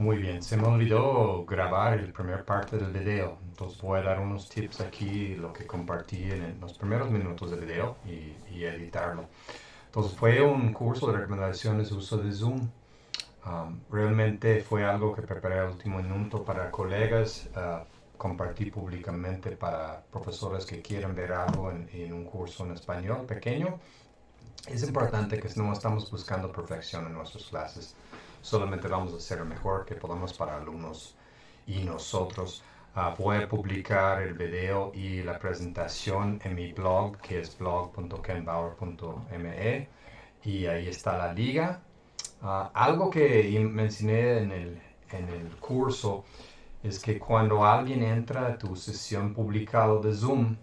Muy bien, se me olvidó grabar el primer parte del video, entonces voy a dar unos tips aquí, lo que compartí en los primeros minutos del video y, editarlo. Entonces fue un curso de recomendaciones de uso de Zoom. Um, realmente fue algo que preparé al último minuto para colegas, uh, compartí públicamente para profesores que quieren ver algo en, en un curso en español pequeño. Es importante que no estamos buscando perfección en nuestras clases solamente vamos a hacer lo mejor que podamos para alumnos y nosotros. voy ah, a publicar el video y la presentación en mi blog, que es blog.kenbauer.me, y ahí está la liga. Ah, algo que mencioné en el, curso es que cuando alguien entra a tu sesión publicado de Zoom,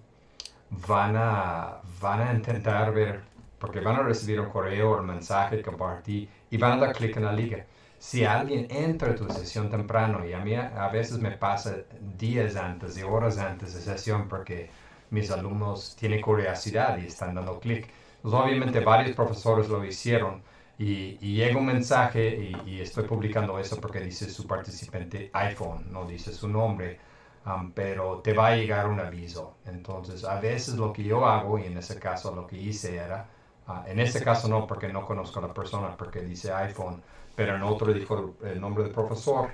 van a, van a intentar ver, porque van a recibir un correo o un mensaje que compartí y van a dar clic en la liga. Si alguien entra a tu sesión temprano, y a mí a veces me pasa días antes y horas antes de sesión porque mis alumnos tienen curiosidad y están dando clic. Pues obviamente varios profesores lo hicieron y, llega un mensaje y, estoy publicando eso porque dice su participante iPhone, no dice su nombre, um, pero te va a llegar un aviso. Entonces a veces lo que yo hago, y en ese caso lo que hice era, Ah, en este caso no, porque no conozco a la persona, porque dice iPhone, pero en otro le dijo el nombre del profesor.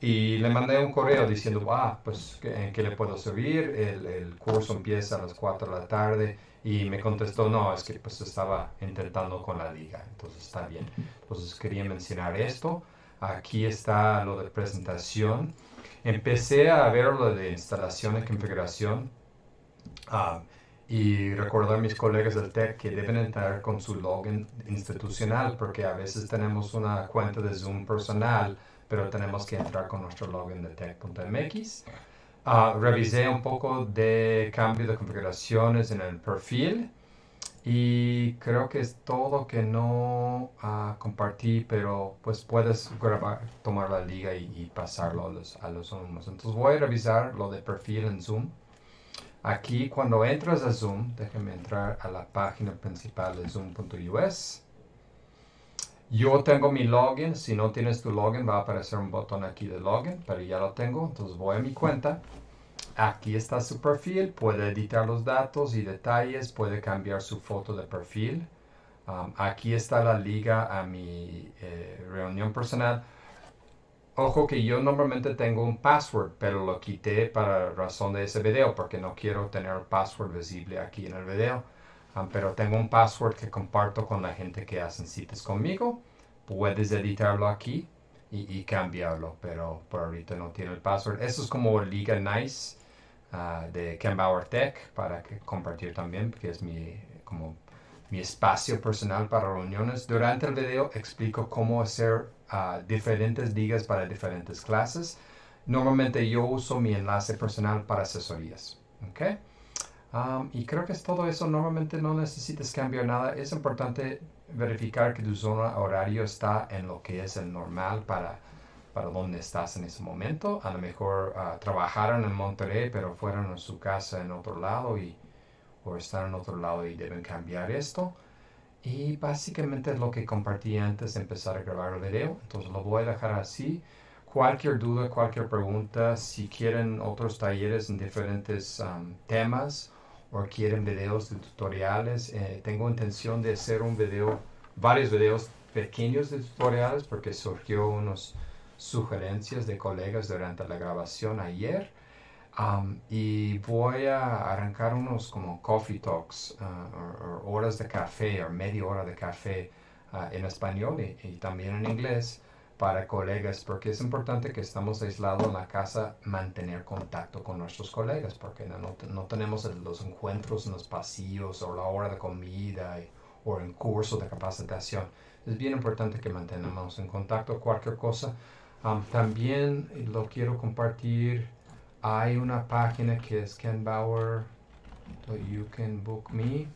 Y le mandé un correo diciendo, ah, pues, ¿en qué le puedo servir? El, curso empieza a las 4 de la tarde. Y me contestó, no, es que pues estaba intentando con la liga, entonces está bien. Entonces quería mencionar esto. Aquí está lo de presentación. Empecé a ver lo de instalación y configuración. Ah y recordar a mis colegas del TEC que deben entrar con su login institucional porque a veces tenemos una cuenta de Zoom personal, pero tenemos que entrar con nuestro login de TEC.mx. Ah, revisé un poco de cambio de configuraciones en el perfil y creo que es todo que no ah, compartí, pero pues puedes grabar, tomar la liga y, pasarlo a los, a los alumnos. Entonces voy a revisar lo de perfil en Zoom. Aquí cuando entras a Zoom, déjenme entrar a la página principal de zoom.us. Yo tengo mi login, si no tienes tu login va a aparecer un botón aquí de login, pero ya lo tengo, entonces voy a mi cuenta. Aquí está su perfil, puede editar los datos y detalles, puede cambiar su foto de perfil. Um, aquí está la liga a mi eh, reunión personal Ojo que yo normalmente tengo un password, pero lo quité para razón de ese video, porque no quiero tener el password visible aquí en el video. Ah, pero tengo un password que comparto con la gente que hacen citas conmigo. Puedes editarlo aquí y, cambiarlo, pero por ahorita no tiene el password. Eso es como Liga Nice ah, de Ken Tech para que compartir también, porque es mi como mi espacio personal para reuniones. Durante el video explico cómo hacer ah, diferentes digas para diferentes clases. Normalmente yo uso mi enlace personal para asesorías. ¿okay? y creo que es todo eso. Normalmente no necesitas cambiar nada. Es importante verificar que tu zona horario está en lo que es el normal para, para donde estás en ese momento. A lo mejor ah, trabajaron en Monterrey, pero fueron a su casa en otro lado y estar en otro lado y deben cambiar esto. Y básicamente es lo que compartí antes de empezar a grabar el video. Entonces lo voy a dejar así. Cualquier duda, cualquier pregunta, si quieren otros talleres en diferentes um, temas o quieren videos de tutoriales, eh, tengo intención de hacer un video, varios videos pequeños de tutoriales porque surgió unas sugerencias de colegas durante la grabación ayer y voy a arrancar unos como coffee talks ah, horas de café o media hora de café ah, en español y, también en inglés para colegas porque es importante que estamos aislados en la casa mantener contacto con nuestros colegas porque no, tenemos los encuentros en los pasillos o la hora de comida o en curso de capacitación es bien importante que mantenamos en contacto cualquier cosa también lo quiero compartir hay una página que es me.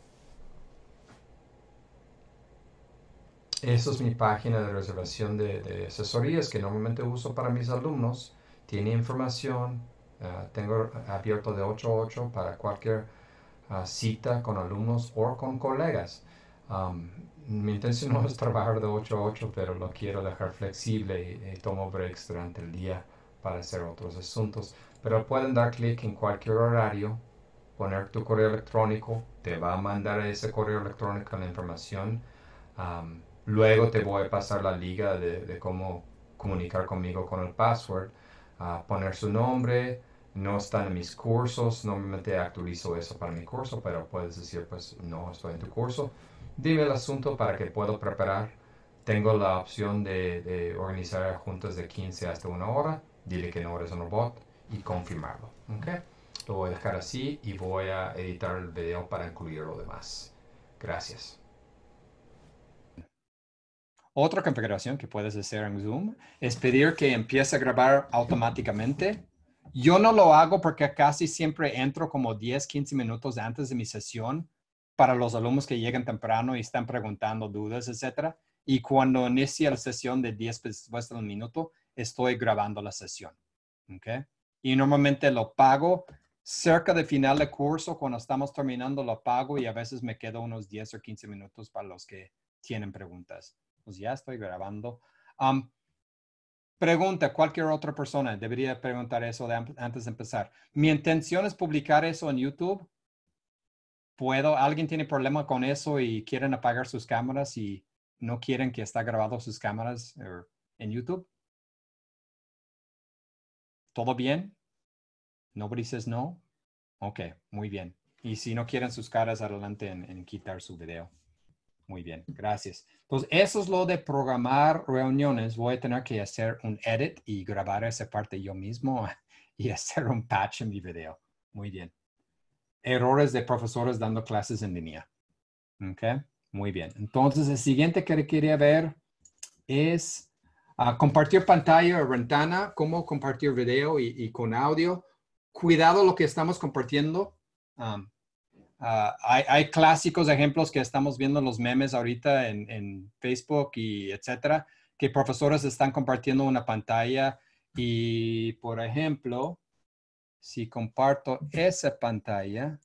Esa es mi página de reservación de, asesorías que normalmente uso para mis alumnos. Tiene información. Eh, tengo abierto de 8 a 8 para cualquier ah, cita con alumnos o con colegas. Um, mi intención no es trabajar de 8 a 8, pero lo quiero dejar flexible y tomo breaks durante el día para hacer otros asuntos pero pueden dar clic en cualquier horario, poner tu correo electrónico, te va a mandar ese correo electrónico la información. luego te voy a pasar la liga de, cómo comunicar conmigo con el password, a poner su nombre, no están en mis cursos, normalmente actualizo eso para mi curso, pero puedes decir, pues no estoy en tu curso. Dime el asunto para que puedo preparar. Tengo la opción de, de organizar juntas de 15 hasta una hora. Dile que no eres un robot y confirmarlo. ¿okay? Lo voy a dejar así y voy a editar el video para incluir lo demás. Gracias. Otra configuración que puedes hacer en Zoom es pedir que empiece a grabar automáticamente. Yo no lo hago porque casi siempre entro como 10, 15 minutos antes de mi sesión para los alumnos que llegan temprano y están preguntando dudas, etc. Y cuando inicia la sesión de 10 después de minuto, estoy grabando la sesión. ¿Okay? y normalmente lo pago cerca de final de curso, cuando estamos terminando, lo pago y a veces me quedo unos 10 o 15 minutos para los que tienen preguntas. Pues ya estoy grabando. Um, pregunta, cualquier otra persona debería preguntar eso antes de empezar. Mi intención es publicar eso en YouTube. ¿Puedo? ¿Alguien tiene problema con eso y quieren apagar sus cámaras y no quieren que esté grabado sus cámaras er, en YouTube? ¿Todo bien? Nobody says no. Ok, muy bien. Y si no quieren sus caras adelante en, quitar su video. Muy bien, gracias. Entonces, eso es lo de programar reuniones. Voy a tener que hacer un edit y grabar esa parte yo mismo y hacer un patch en mi video. Muy bien. Errores de profesores dando clases en línea. Ok, muy bien. Entonces, el siguiente que quería ver es Ah, compartir pantalla o ventana, cómo compartir video y, con audio. Cuidado lo que estamos compartiendo. Um, ah, hay, clásicos ejemplos que estamos viendo en los memes ahorita en, Facebook y etcétera, que profesores están compartiendo una pantalla y, por ejemplo, si comparto esa pantalla,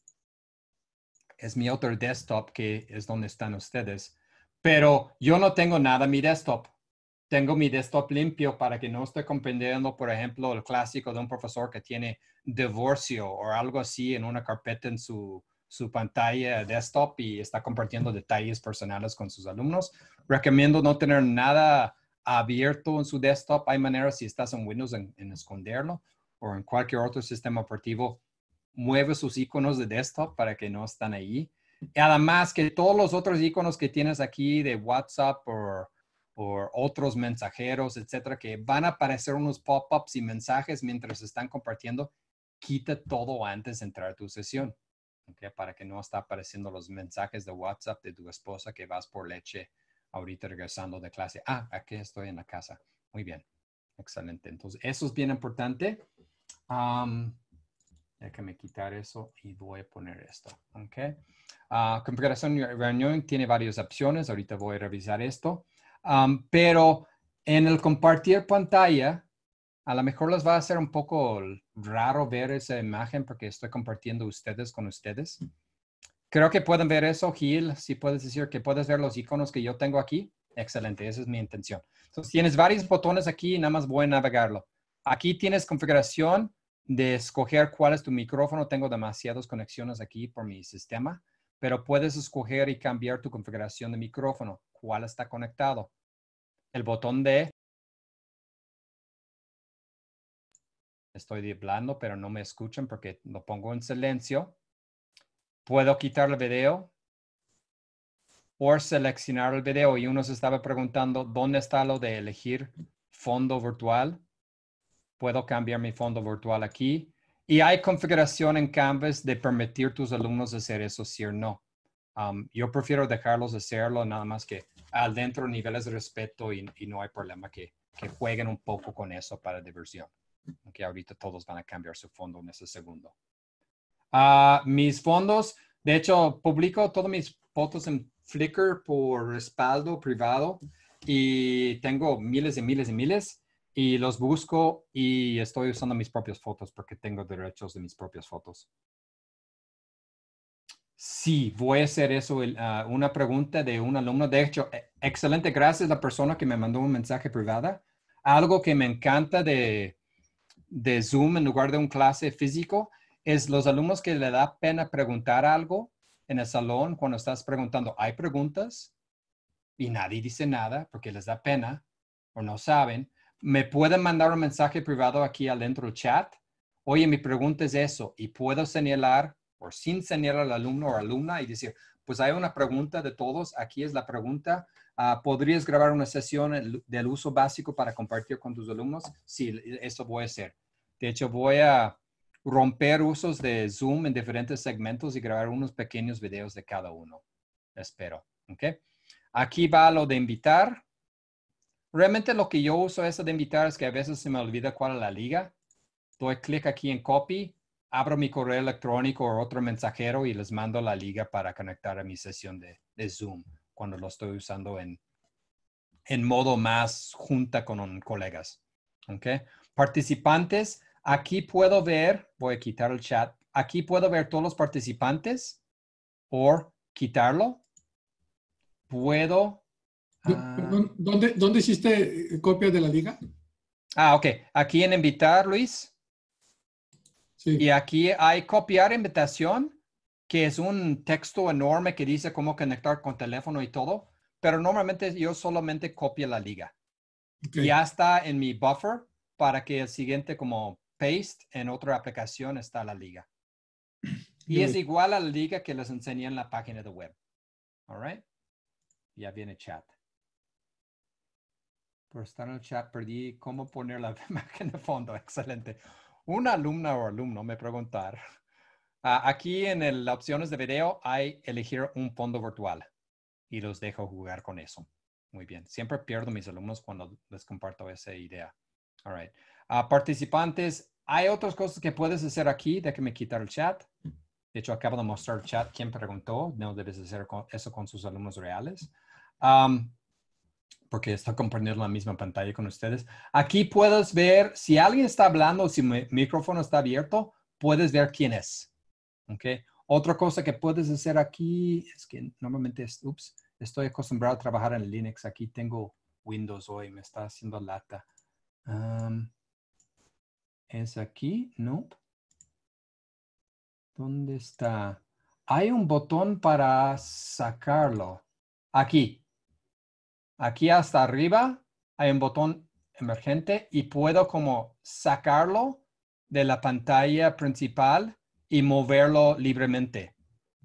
es mi otro desktop que es donde están ustedes, pero yo no tengo nada en mi desktop tengo mi desktop limpio para que no esté comprendiendo, por ejemplo, el clásico de un profesor que tiene divorcio o algo así en una carpeta en su, su pantalla desktop y está compartiendo detalles personales con sus alumnos. Recomiendo no tener nada abierto en su desktop. Hay maneras, si estás en Windows, en, esconderlo o en cualquier otro sistema operativo. Mueve sus iconos de desktop para que no estén ahí. Y además que todos los otros iconos que tienes aquí de WhatsApp o o otros mensajeros, etcétera, que van a aparecer unos pop-ups y mensajes mientras están compartiendo, quita todo antes de entrar a tu sesión, ¿okay? para que no está apareciendo los mensajes de WhatsApp de tu esposa que vas por leche ahorita regresando de clase. Ah, aquí estoy en la casa. Muy bien, excelente. Entonces, eso es bien importante. Um, déjame quitar eso y voy a poner esto. ¿okay? Ah, configuración y reunión tiene varias opciones. Ahorita voy a revisar esto pero en el compartir pantalla, a lo mejor les va a ser un poco raro ver esa imagen porque estoy compartiendo ustedes con ustedes. Creo que pueden ver eso, Gil. Si puedes decir que puedes ver los iconos que yo tengo aquí. Excelente, esa es mi intención. Entonces tienes varios botones aquí y nada más voy a navegarlo. Aquí tienes configuración de escoger cuál es tu micrófono. Tengo demasiadas conexiones aquí por mi sistema pero puedes escoger y cambiar tu configuración de micrófono, cuál está conectado. El botón de... Estoy hablando, pero no me escuchan porque lo pongo en silencio. Puedo quitar el video o seleccionar el video. Y uno se estaba preguntando, ¿dónde está lo de elegir fondo virtual? Puedo cambiar mi fondo virtual aquí y hay configuración en Canvas de permitir tus alumnos hacer eso, sí o no. Um, yo prefiero dejarlos hacerlo, nada más que adentro niveles de respeto y, no hay problema que, jueguen un poco con eso para diversión. Aunque ahorita todos van a cambiar su fondo en ese segundo. Ah, mis fondos, de hecho, publico todas mis fotos en Flickr por respaldo privado y tengo miles y miles y miles y los busco y estoy usando mis propias fotos porque tengo derechos de mis propias fotos. Sí, voy a hacer eso. Ah, una pregunta de un alumno. De hecho, e, excelente, gracias a la persona que me mandó un mensaje privada. Algo que me encanta de, de Zoom en lugar de un clase físico es los alumnos que le da pena preguntar algo en el salón cuando estás preguntando, ¿hay preguntas? Y nadie dice nada porque les da pena o no saben me pueden mandar un mensaje privado aquí adentro del chat. Oye, mi pregunta es eso, y puedo señalar o sin señalar al alumno o alumna y decir, pues hay una pregunta de todos, aquí es la pregunta. Ah, ¿Podrías grabar una sesión del uso básico para compartir con tus alumnos? Sí, eso voy a hacer. De hecho, voy a romper usos de Zoom en diferentes segmentos y grabar unos pequeños videos de cada uno. Espero. ¿Okay? Aquí va lo de invitar realmente lo que yo uso eso de invitar es que a veces se me olvida cuál es la liga. Doy clic aquí en copy, abro mi correo electrónico o otro mensajero y les mando la liga para conectar a mi sesión de, Zoom cuando lo estoy usando en, en modo más junta con colegas. Okay. Participantes, aquí puedo ver, voy a quitar el chat, aquí puedo ver todos los participantes o quitarlo. Puedo Ah. ¿dónde, hiciste eh, copias de la liga? Ah, ok. Aquí en invitar, Luis. Y aquí hay copiar invitación, que es un texto enorme que dice cómo conectar con teléfono y todo. Pero normalmente yo solamente copio la liga. Ya está en mi buffer para que el siguiente como paste en otra aplicación está la liga. Y es igual a la liga que les enseñé en la página de web. All right. Ya viene chat por estar en el chat, perdí cómo poner la imagen de fondo. Excelente. Una alumna o alumno me preguntar. Ah, aquí en el, opciones de video hay elegir un fondo virtual y los dejo jugar con eso. Muy bien. Siempre pierdo mis alumnos cuando les comparto esa idea. All right. Ah, participantes, hay otras cosas que puedes hacer aquí. que me quitar el chat. De hecho, acabo de mostrar el chat. ¿Quién preguntó? No debes hacer eso con sus alumnos reales porque está compartiendo la misma pantalla con ustedes. Aquí puedes ver si alguien está hablando si mi micrófono está abierto, puedes ver quién es. ¿Okay? Otra cosa que puedes hacer aquí es que normalmente ups, estoy acostumbrado a trabajar en Linux. Aquí tengo Windows hoy, me está haciendo lata. ¿Es aquí? No. ¿Dónde está? Hay un botón para sacarlo. Aquí, Aquí hasta arriba hay un botón emergente y puedo como sacarlo de la pantalla principal y moverlo libremente.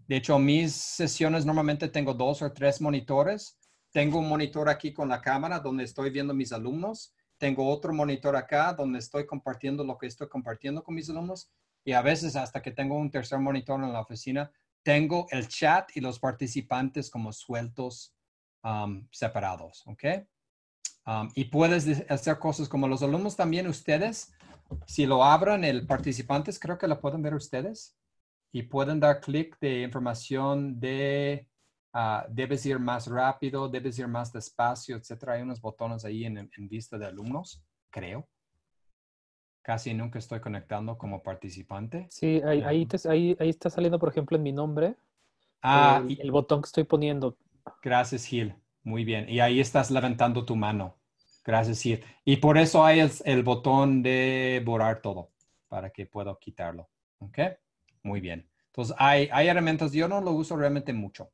De hecho, mis sesiones normalmente tengo dos o tres monitores. Tengo un monitor aquí con la cámara donde estoy viendo mis alumnos. Tengo otro monitor acá donde estoy compartiendo lo que estoy compartiendo con mis alumnos. Y a veces hasta que tengo un tercer monitor en la oficina, tengo el chat y los participantes como sueltos separados, ¿ok? y puedes hacer cosas como los alumnos también, ustedes, si lo abran el participantes, creo que lo pueden ver ustedes y pueden dar clic de información de ah, debes ir más rápido, debes ir más despacio, etcétera. Hay unos botones ahí en, vista de alumnos, creo casi nunca estoy conectando como participante. Sí, ahí, ahí, está saliendo, por ejemplo, en mi nombre. Ah, el botón que estoy poniendo. Gracias, Gil. Muy bien. Y ahí estás levantando tu mano. Gracias, Gil. Y por eso hay el, botón de borrar todo, para que pueda quitarlo. ¿Ok? Muy bien. Entonces, hay, hay herramientas, yo no lo uso realmente mucho.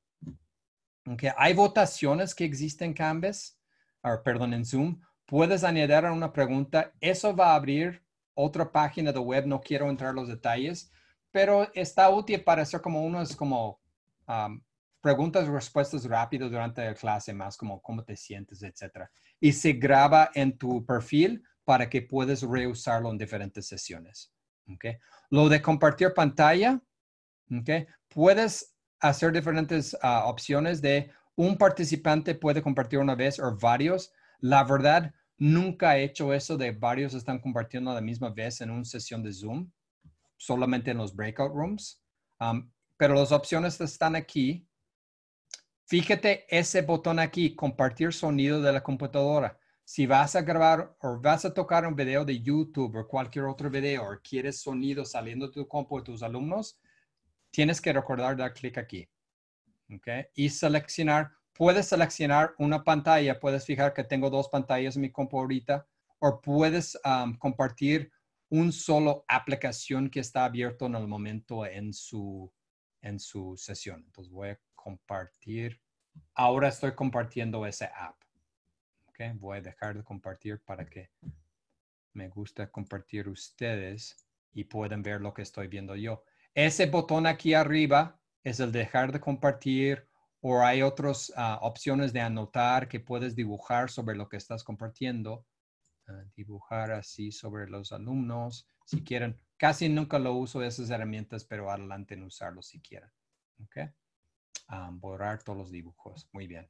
Okay. Hay votaciones que existen en Canvas, ah, perdón, en Zoom. Puedes añadir una pregunta. Eso va a abrir otra página de web. No quiero entrar en los detalles, pero está útil para hacer como unos como preguntas y respuestas rápidas durante la clase, más como cómo te sientes, etc. Y se graba en tu perfil para que puedas reusarlo en diferentes sesiones. ¿okay? Lo de compartir pantalla, ¿okay? puedes hacer diferentes ah, opciones de un participante puede compartir una vez o varios. La verdad, nunca he hecho eso de varios están compartiendo a la misma vez en una sesión de Zoom, solamente en los breakout rooms. pero las opciones están aquí Fíjate ese botón aquí, compartir sonido de la computadora. Si vas a grabar o vas a tocar un video de YouTube o cualquier otro video o quieres sonido saliendo de tu compu de tus alumnos, tienes que recordar dar clic aquí. Y seleccionar, puedes seleccionar una pantalla, puedes fijar que tengo dos pantallas en mi compo ahorita, o puedes um, compartir un solo aplicación que está abierto en el momento en su, en su sesión. Entonces voy a compartir. Ahora estoy compartiendo ese app. Okay, voy a dejar de compartir para que me gusta compartir ustedes y puedan ver lo que estoy viendo yo. Ese botón aquí arriba es el dejar de compartir o hay otras ah, opciones de anotar que puedes dibujar sobre lo que estás compartiendo. Ah, dibujar así sobre los alumnos, si quieren. Casi nunca lo uso esas herramientas, pero adelante en usarlo si quieren. Okay borrar todos los dibujos. Muy bien.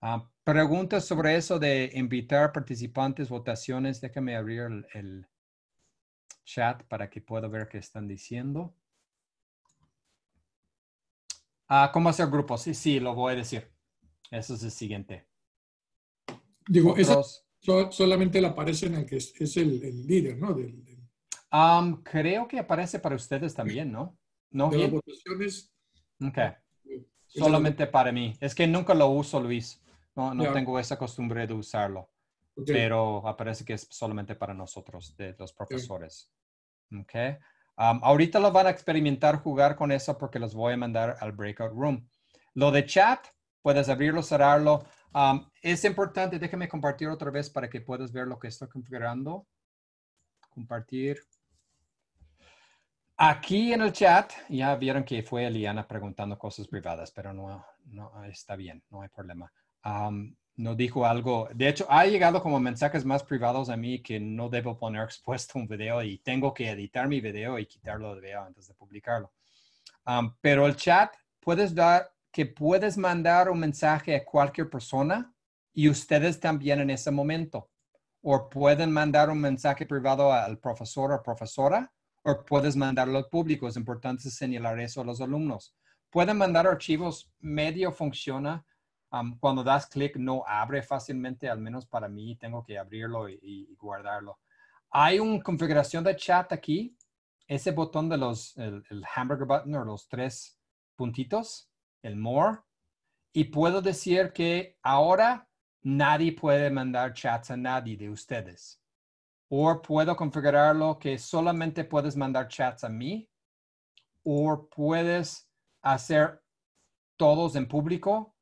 Ah, preguntas sobre eso de invitar participantes, votaciones. Déjame abrir el, chat para que pueda ver qué están diciendo. Ah, ¿Cómo hacer grupos? Sí, sí, lo voy a decir. Eso es el siguiente. Digo, eso solamente le aparece en el que es, el, líder, ¿no? Ah, creo que aparece para ustedes también, ¿no? ¿No? votaciones solamente para mí. Es que nunca lo uso, Luis. No, no tengo esa costumbre de usarlo. Pero aparece que es solamente para nosotros, de los profesores. ¿ok? ahorita lo van a experimentar jugar con eso porque los voy a mandar al breakout room. Lo de chat, puedes abrirlo, cerrarlo. es importante, déjame compartir otra vez para que puedas ver lo que estoy configurando. Compartir. Aquí en el chat ya vieron que fue Eliana preguntando cosas privadas, pero no, no está bien, no hay problema. No dijo algo, de hecho, ha llegado como mensajes más privados a mí que no debo poner expuesto un video y tengo que editar mi video y quitarlo de video antes de publicarlo. pero el chat puedes dar que puedes mandar un mensaje a cualquier persona y ustedes también en ese momento. O pueden mandar un mensaje privado al profesor o profesora o puedes mandarlo público. Es importante señalar eso a los alumnos. Pueden mandar archivos, medio funciona. cuando das clic no abre fácilmente, al menos para mí tengo que abrirlo y, guardarlo. Hay una configuración de chat aquí, ese botón de los, el, el hamburger button o los tres puntitos, el more, y puedo decir que ahora nadie puede mandar chats a nadie de ustedes o puedo configurarlo que solamente puedes mandar chats a mí o puedes hacer todos en público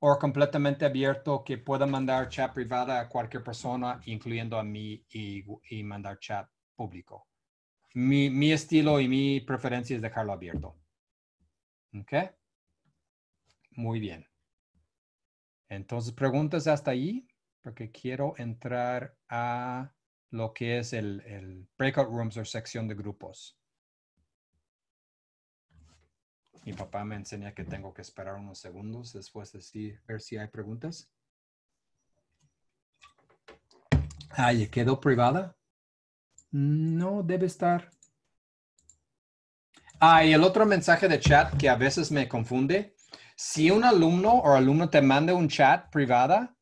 o completamente abierto que pueda mandar chat privada a cualquier persona, incluyendo a mí y, mandar chat público. Mi, mi, estilo y mi preferencia es dejarlo abierto. ¿Ok? Muy bien. Entonces, preguntas hasta ahí, porque quiero entrar a lo que es el, el breakout rooms o sección de grupos. Mi papá me enseña que tengo que esperar unos segundos después de ver si hay preguntas. Ah, quedó privada? No, debe estar. Ah, y el otro mensaje de chat que a veces me confunde. Si un alumno o alumno te manda un chat privada,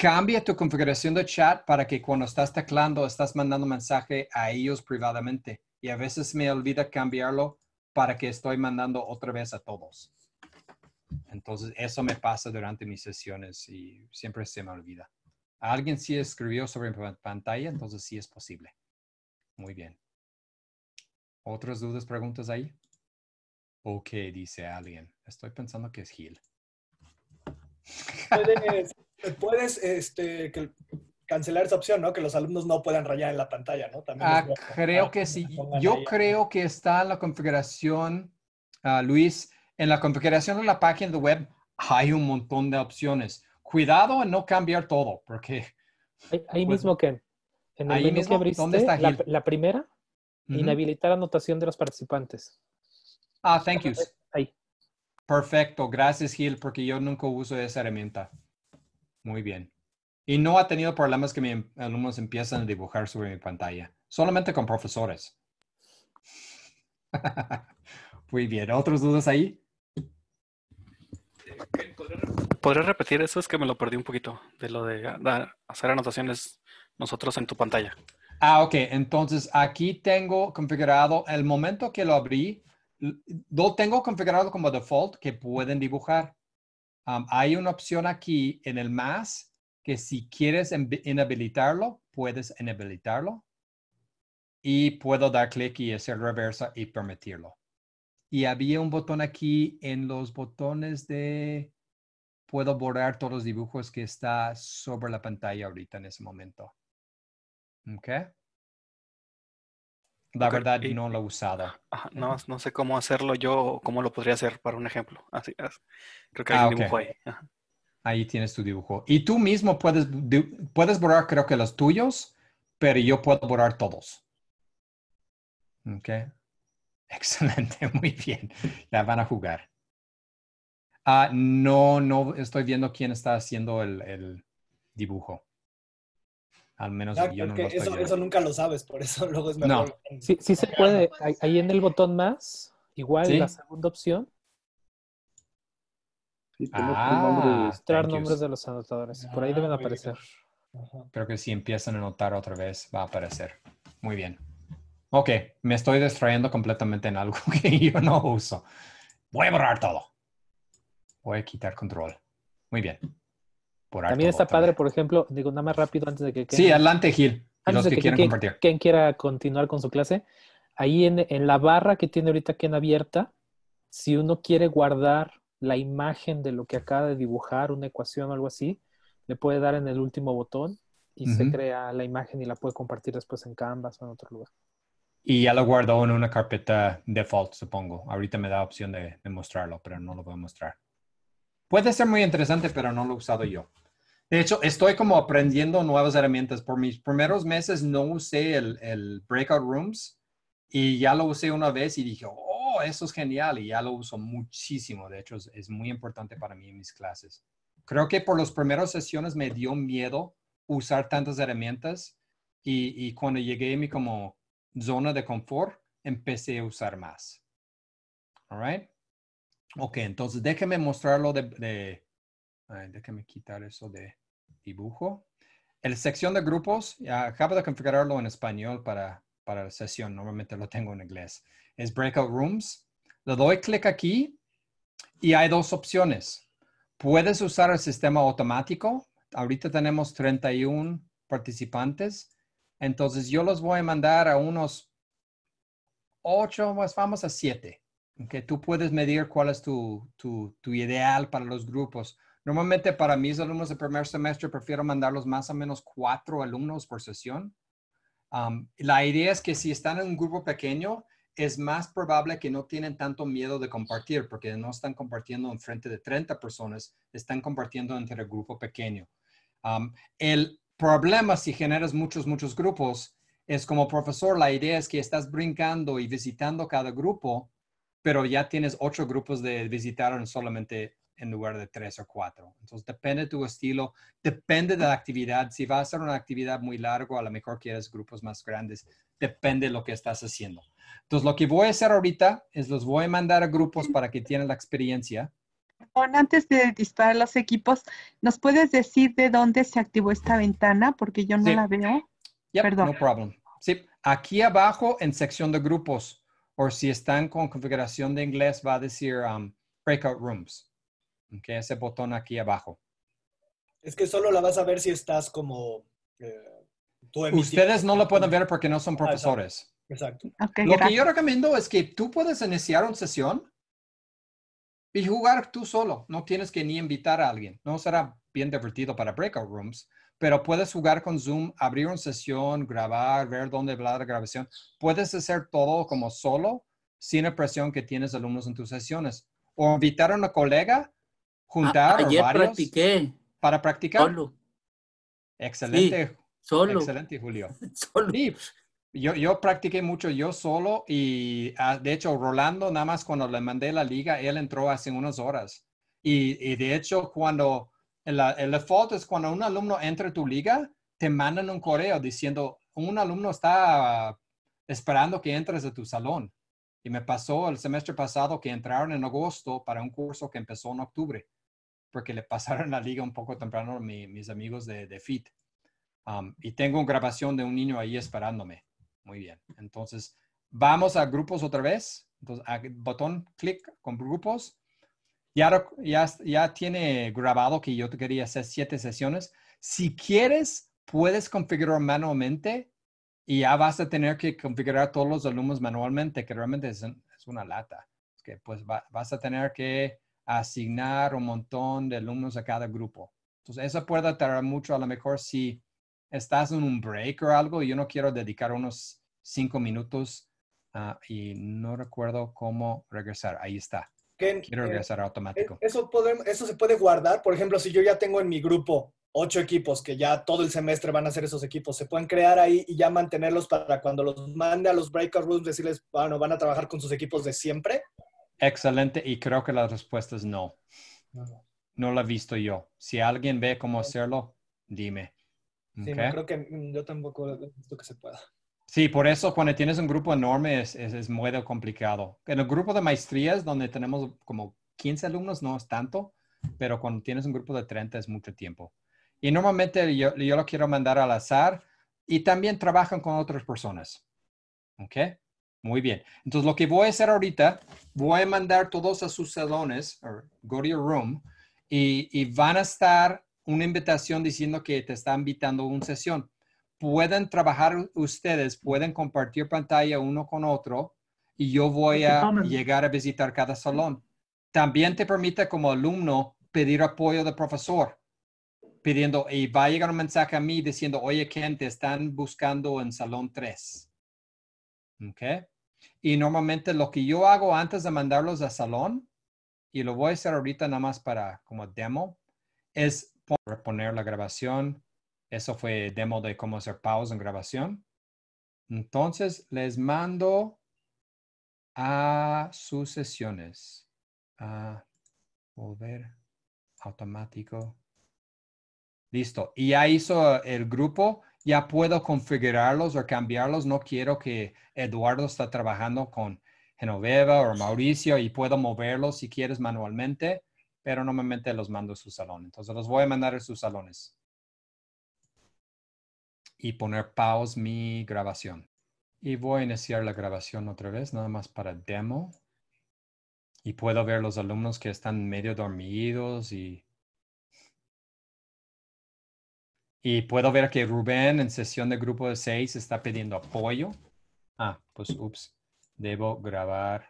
Cambia tu configuración de chat para que cuando estás teclando, estás mandando mensaje a ellos privadamente. Y a veces me olvida cambiarlo para que estoy mandando otra vez a todos. Entonces, eso me pasa durante mis sesiones y siempre se me olvida. Alguien sí escribió sobre pantalla, entonces sí es posible. Muy bien. ¿Otras dudas, preguntas ahí? Ok, dice alguien. Estoy pensando que es Gil. Este, puedes este, cancelar esa opción, ¿no? Que los alumnos no puedan rayar en la pantalla, ¿no? Ah, creo que sí. Yo creo que está en la configuración, ah, Luis, en la configuración de la página de web hay un montón de opciones. Cuidado en no cambiar todo, porque... Ahí, pues, mismo, Ken. ahí mismo, ¿dónde está la, la, primera, inhabilitar anotación de los participantes. Ah, thank you. Ahí. Perfecto, gracias Gil, porque yo nunca uso esa herramienta. Muy bien. Y no ha tenido problemas que mis alumnos empiezan a dibujar sobre mi pantalla, solamente con profesores. Muy bien. ¿Otros dudas ahí? ¿Podré repetir eso? Es que me lo perdí un poquito de lo de ah, hacer anotaciones nosotros en tu pantalla. Ah, ok. Entonces aquí tengo configurado el momento que lo abrí, lo tengo configurado como default que pueden dibujar hay una opción aquí en el más que si quieres inhabilitarlo, puedes inhabilitarlo. Y puedo dar clic y hacer reversa y permitirlo. Y había un botón aquí en los botones de puedo borrar todos los dibujos que está sobre la pantalla ahorita en ese momento. La verdad y, no lo usada. No, sé cómo hacerlo yo o cómo lo podría hacer para un ejemplo. Así es. Creo que hay ah, un dibujo ahí. Ahí tienes tu dibujo. Y tú mismo puedes, puedes borrar creo que los tuyos, pero yo puedo borrar todos. Ok. Excelente, muy bien. La van a jugar. Ah, no, no estoy viendo quién está haciendo el dibujo. Al menos yo no lo eso, eso, nunca lo sabes, por eso luego es mejor. No. Sí, se puede. Ahí en el botón más, igual la segunda opción. ah, mostrar nombres de los anotadores. Por ahí ah, deben aparecer. Creo que si empiezan a anotar otra vez, va a aparecer. Muy bien. Ok, me estoy distrayendo completamente en algo que yo no uso. Voy a borrar todo. Voy a quitar control. Muy bien también está padre, por ejemplo, digo, nada más rápido antes de que... sí, adelante, Gil. los que, quien, compartir. quiera continuar con su clase, ahí en, la barra que tiene ahorita Ken abierta, si uno quiere guardar la imagen de lo que acaba de dibujar, una ecuación o algo así, le puede dar en el último botón y se crea la imagen y la puede compartir después en Canvas o en otro lugar. Y ya lo guardó en una carpeta default, supongo. Ahorita me da opción de mostrarlo, pero no lo voy a mostrar. Puede ser muy interesante, pero no lo he usado yo. De hecho, estoy como aprendiendo nuevas herramientas. Por mis primeros meses no usé el, breakout rooms y ya lo usé una vez y dije, oh, eso es genial y ya lo uso muchísimo. De hecho, es, muy importante para mí en mis clases. Creo que por las primeras sesiones me dio miedo usar tantas herramientas y, cuando llegué a mi como zona de confort, empecé a usar más. All right. Ok, entonces déjeme mostrarlo de, déjeme quitar eso de, dibujo. El sección de grupos, acabo de configurarlo en español para, la sesión, normalmente lo tengo en inglés. Es Breakout Rooms. Le doy clic aquí y hay dos opciones. Puedes usar el sistema automático. Ahorita tenemos 31 participantes. Entonces yo los voy a mandar a unos 8, más vamos a 7. Que tú puedes medir cuál es tu ideal para los grupos Normalmente para mis alumnos de primer semestre prefiero mandarlos más o menos cuatro alumnos por sesión. Um, la idea es que si están en un grupo pequeño, es más probable que no tienen tanto miedo de compartir porque no están compartiendo en frente de 30 personas, están compartiendo entre el grupo pequeño. Um, el problema si generas muchos, muchos grupos es como profesor, la idea es que estás brincando y visitando cada grupo, pero ya tienes ocho grupos de visitar en solamente en lugar de tres o cuatro. Entonces, depende de tu estilo, depende de la actividad. Si vas a hacer una actividad muy larga, a lo mejor quieres grupos más grandes, depende de lo que estás haciendo. Entonces, lo que voy a hacer ahorita es los voy a mandar a grupos para que tienen la experiencia. Bueno, antes de disparar los equipos, ¿nos puedes decir de dónde se activó esta ventana? Porque yo no la veo. Perdón. No problem. Sí, aquí abajo en sección de grupos, o si están con configuración de inglés, va a decir um, breakout rooms que ese botón aquí abajo. Es que solo la vas a ver si estás como... Eh, tú Ustedes no lo pueden ver porque no son ah, profesores. exacto. lo que yo recomiendo es que tú puedes iniciar una sesión y jugar tú solo. No tienes que ni invitar a alguien. No será bien divertido para breakout rooms, pero puedes jugar con Zoom, abrir una sesión, grabar, ver dónde va la grabación. Puedes hacer todo como solo, sin la presión que tienes alumnos en tus sesiones. O invitar a una colega Ah, juntar a, ayer practiqué. para practicar. Excelente. solo. Excelente, Julio. solo. yo, yo, practiqué mucho yo solo y ah, de hecho Rolando, nada más cuando le mandé la liga, él entró hace unas horas. Y, de hecho cuando el, el default es cuando un alumno entra a tu liga, te mandan un correo diciendo, un alumno está esperando que entres a tu salón. Y me pasó el semestre pasado que entraron en agosto para un curso que empezó en octubre porque le pasaron la liga un poco temprano a mis amigos de, de FIT. y tengo grabación de un niño ahí esperándome. Muy bien. Entonces, vamos a grupos otra vez. Entonces, botón, clic con grupos. Ya, ya, ya tiene grabado que yo quería hacer siete sesiones. Si quieres, puedes configurar manualmente y ya vas a tener que configurar todos los alumnos manualmente, que realmente es, una lata. que pues vas a tener que asignar un montón de alumnos a cada grupo. Entonces, eso puede tardar mucho, a lo mejor si estás en un break o algo, y yo no quiero dedicar unos cinco minutos ah, y no recuerdo cómo regresar. Ahí está. quiero eh, regresar automático. Eh, eso, eso se puede guardar. Por ejemplo, si yo ya tengo en mi grupo ocho equipos que ya todo el semestre van a ser esos equipos, se pueden crear ahí y ya mantenerlos para cuando los mande a los breakout rooms, decirles, bueno, van a trabajar con sus equipos de siempre. Excelente, y creo que la respuesta es no. No la he visto yo. Si alguien ve cómo hacerlo, dime. Sí, creo que yo tampoco he visto que se pueda. Sí, por eso cuando tienes un grupo enorme es, es, muy complicado. En el grupo de maestrías, donde tenemos como 15 alumnos, no es tanto, pero cuando tienes un grupo de 30 es mucho tiempo. Y normalmente yo, yo lo quiero mandar al azar y también trabajan con otras personas. ¿Ok? Muy bien. Entonces, lo que voy a hacer ahorita, voy a mandar todos a sus salones, go to your room, y, van a estar una invitación diciendo que te está invitando a una sesión. Pueden trabajar ustedes, pueden compartir pantalla uno con otro, y yo voy a llegar a visitar cada salón. También te permite como alumno pedir apoyo del profesor, pidiendo, y va a llegar un mensaje a mí diciendo, oye, Ken, te están buscando en salón 3 Okay. Y normalmente lo que yo hago antes de mandarlos a salón, y lo voy a hacer ahorita nada más para como demo, es reponer la grabación. Eso fue demo de cómo hacer pause en grabación. Entonces les mando a sus sesiones. volver automático. Listo. Y ya hizo el grupo ya puedo configurarlos o cambiarlos. No quiero que Eduardo está trabajando con Genoveva o Mauricio y puedo moverlos si quieres manualmente, pero normalmente los mando a su salón. Entonces los voy a mandar a sus salones. Y poner pause mi grabación. Y voy a iniciar la grabación otra vez, nada más para demo. Y puedo ver los alumnos que están medio dormidos y Y puedo ver que Rubén en sesión de grupo de seis está pidiendo apoyo. Ah, pues, ups, debo grabar.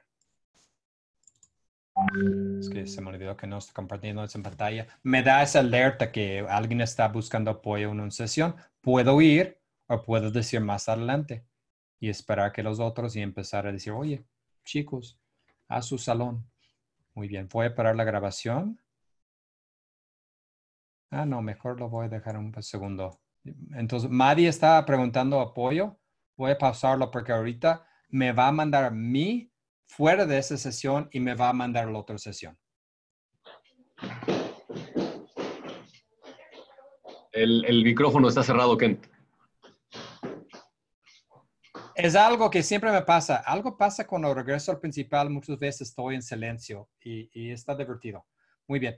Es que se me olvidó que no estoy compartiendo en pantalla. Me da esa alerta que alguien está buscando apoyo en una sesión. Puedo ir o puedo decir más adelante y esperar que los otros y empezar a decir, oye, chicos, a su salón. Muy bien, voy a parar la grabación. Ah, no, mejor lo voy a dejar un segundo. Entonces, Maddy está preguntando apoyo. Voy a pausarlo porque ahorita me va a mandar a mí fuera de esa sesión y me va a mandar a la otra sesión. El, micrófono está cerrado, Kent. Es algo que siempre me pasa. Algo pasa cuando regreso al principal. Muchas veces estoy en silencio y, está divertido. Muy bien.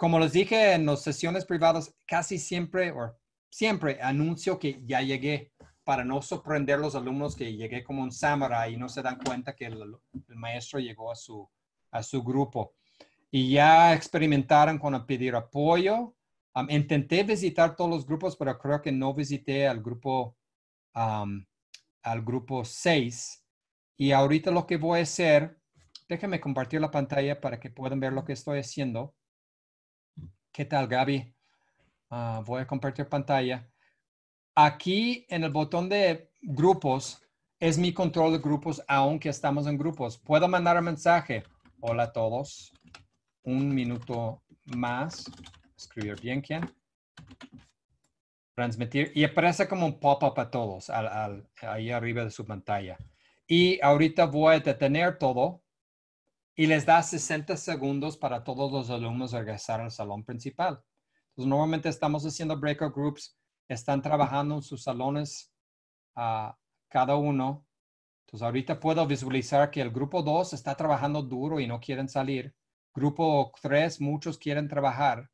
Como les dije en las sesiones privadas, casi siempre o siempre anuncio que ya llegué para no sorprender a los alumnos que llegué como un samurai y no se dan cuenta que el, maestro llegó a su, a su grupo. Y ya experimentaron con pedir apoyo. intenté visitar todos los grupos, pero creo que no visité al grupo, al grupo 6. Y ahorita lo que voy a hacer, déjenme compartir la pantalla para que puedan ver lo que estoy haciendo. ¿Qué tal, Gaby? Ah, voy a compartir pantalla. Aquí en el botón de grupos es mi control de grupos, aunque estamos en grupos. Puedo mandar un mensaje. Hola a todos. Un minuto más. Escribir bien quién. Transmitir. Y aparece como un pop-up a todos ahí arriba de su pantalla. Y ahorita voy a detener todo y les da 60 segundos para todos los alumnos regresar al salón principal. Entonces, normalmente estamos haciendo breakout groups, están trabajando en sus salones a ah, cada uno. Entonces, ahorita puedo visualizar que el grupo 2 está trabajando duro y no quieren salir. Grupo 3, muchos quieren trabajar.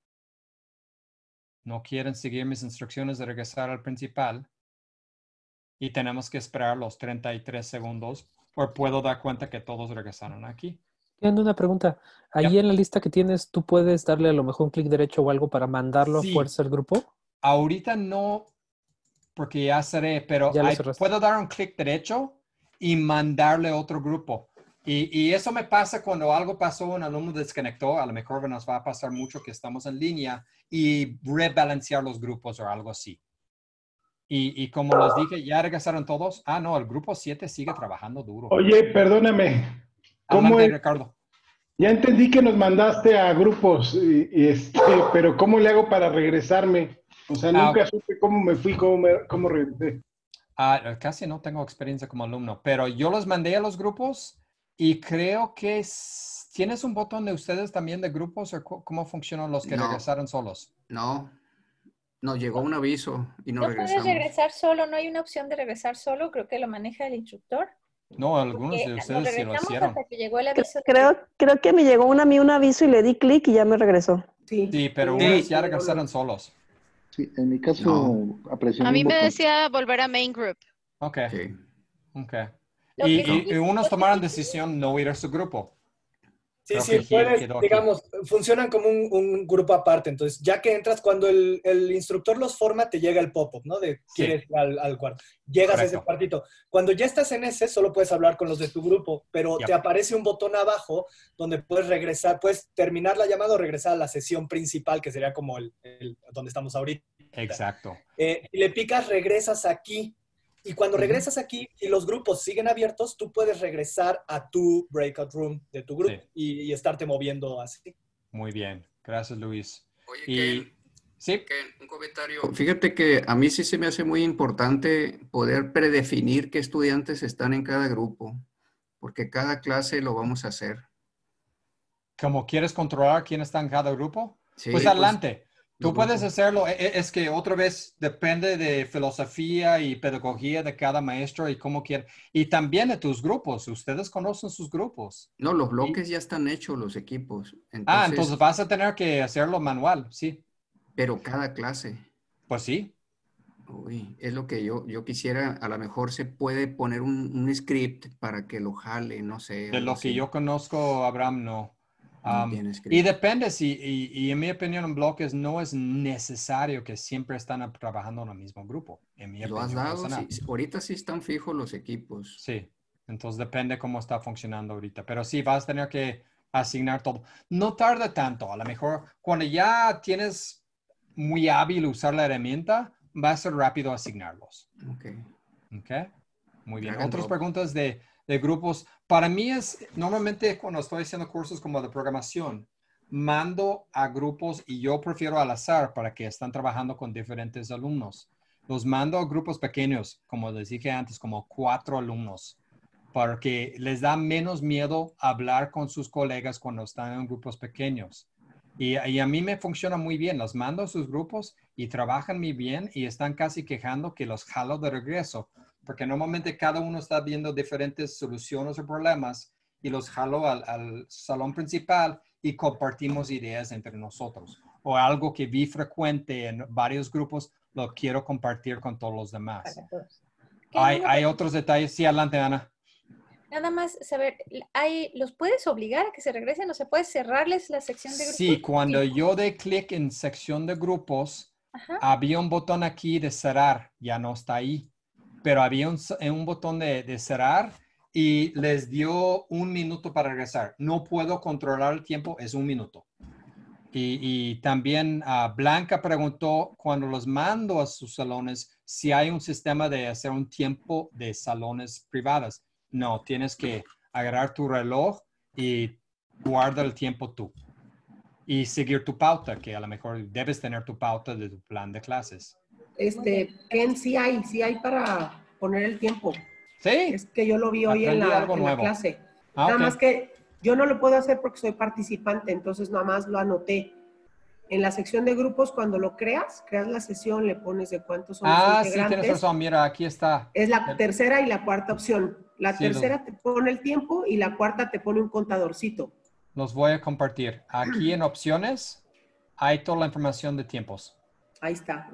No quieren seguir mis instrucciones de regresar al principal. Y tenemos que esperar los 33 segundos, o puedo dar cuenta que todos regresaron aquí. Tengo una pregunta. Ahí en la lista que tienes, ¿tú puedes darle a lo mejor un clic derecho o algo para mandarlo a fuerza al grupo? Ahorita no, porque ya seré, pero puedo dar un clic derecho y mandarle a otro grupo. Y, eso me pasa cuando algo pasó, un alumno desconectó, a lo mejor nos va a pasar mucho que estamos en línea y rebalancear los grupos o algo así. Y, y como les dije, ya regresaron todos. Ah, no, el grupo 7 sigue trabajando duro. Oye, perdóname. ¿Cómo es? Ricardo. Ya entendí que nos mandaste a grupos, este, pero ¿cómo le hago para regresarme? O sea, ah, nunca cómo me fui, cómo, regresé. Ah, casi no tengo experiencia como alumno, pero yo los mandé a los grupos y creo que tienes un botón de ustedes también de grupos o cómo funcionan los que regresaron solos. No, no llegó un aviso y no, no puedes regresar solo, no hay una opción de regresar solo, creo que lo maneja el instructor. No, algunos de ustedes sí lo hicieron. creo, creo que me llegó a mí un aviso y le di clic y ya me regresó. Sí, sí pero unos ya regresaron solos. Sí, en mi caso, A mí me decía volver a main group. Ok. okay. Y, unos tomaron decisión no ir a su grupo. Sí, sí, puedes, digamos, funcionan como un, grupo aparte. Entonces, ya que entras, cuando el, instructor los forma, te llega el pop-up, ¿no? De quieres al, cuarto. Llegas a ese cuartito. Cuando ya estás en ese, solo puedes hablar con los de tu grupo, pero te aparece un botón abajo donde puedes regresar, puedes terminar la llamada o regresar a la sesión principal, que sería como el, donde estamos ahorita. Exacto. Eh, y le picas, regresas aquí y cuando regresas aquí y los grupos siguen abiertos, tú puedes regresar a tu breakout room de tu grupo y, estarte moviendo así. Muy bien, gracias Luis. Oye, ¿Sí? un comentario. Fíjate que a mí sí se me hace muy importante poder predefinir qué estudiantes están en cada grupo, porque cada clase lo vamos a hacer. ¿Como quieres controlar quién está en cada grupo? Pues, pues adelante. Tú puedes hacerlo, e, e, es que otra vez depende de filosofía y pedagogía de cada maestro y cómo quiere. Y también de tus grupos, ustedes conocen sus grupos. No, los bloques ya están hechos, los equipos. ah, entonces vas a tener que hacerlo manual, sí. Pero cada clase. Pues sí. Uy, es lo que yo, yo quisiera, a lo mejor se puede poner un, script para que lo jale, no sé. De lo que yo conozco, Abraham, no y depende, si, y, en mi opinión, en bloques no es necesario que siempre están trabajando en el mismo grupo. En mi ahorita sí están fijos los equipos. Sí, entonces depende cómo está funcionando ahorita. Pero sí, vas a tener que asignar todo. No tarda tanto, a lo mejor cuando ya tienes muy hábil usar la herramienta, va a ser rápido asignarlos. Ok. Ok, muy bien. Otras preguntas de de grupos. Para mí es, normalmente cuando estoy haciendo cursos como de programación, mando a grupos y yo prefiero al azar para que están trabajando con diferentes alumnos. Los mando a grupos pequeños, como les dije antes, como cuatro alumnos, porque les da menos miedo hablar con sus colegas cuando están en grupos pequeños. y, a mí me funciona muy bien. Los mando a sus grupos y trabajan muy bien y están casi quejando que los jalo de regreso porque normalmente cada uno está viendo diferentes soluciones o problemas y los jalo al, salón principal y compartimos ideas entre nosotros. O algo que vi frecuente en varios grupos, lo quiero compartir con todos los demás. Hay, otros detalles. Sí, adelante, Ana. Nada más saber, ¿hay, ¿los puedes obligar a que se regresen o se puede cerrarles la sección de grupos? Sí, cuando yo de clic en sección de grupos, había un botón aquí de cerrar, ya no está ahí pero había un, eh, un botón de, cerrar y les dio un minuto para regresar. No puedo controlar el tiempo, es un minuto. Y, también ah, Blanca preguntó cuando los mando a sus salones si hay un sistema de hacer un tiempo de salones privadas. No, tienes que agarrar tu reloj y guarda el tiempo tú. Y seguir tu pauta, que a lo mejor debes tener tu pauta de tu plan de clases. Este, sí hay, sí hay para poner el tiempo. Sí. Es que yo lo vi hoy en la, clase. Ah, nada más que yo no lo puedo hacer porque soy participante, entonces nada más lo anoté. En la sección de grupos, cuando lo creas, creas la sesión, le pones de cuántos son los integrantes. Ah, sí, tienes razón. Mira, aquí está. Es la tercera y la cuarta opción. La tercera te pone el tiempo y la cuarta te pone un contadorcito. Los voy a compartir. Aquí en opciones hay toda la información de tiempos. Ahí está.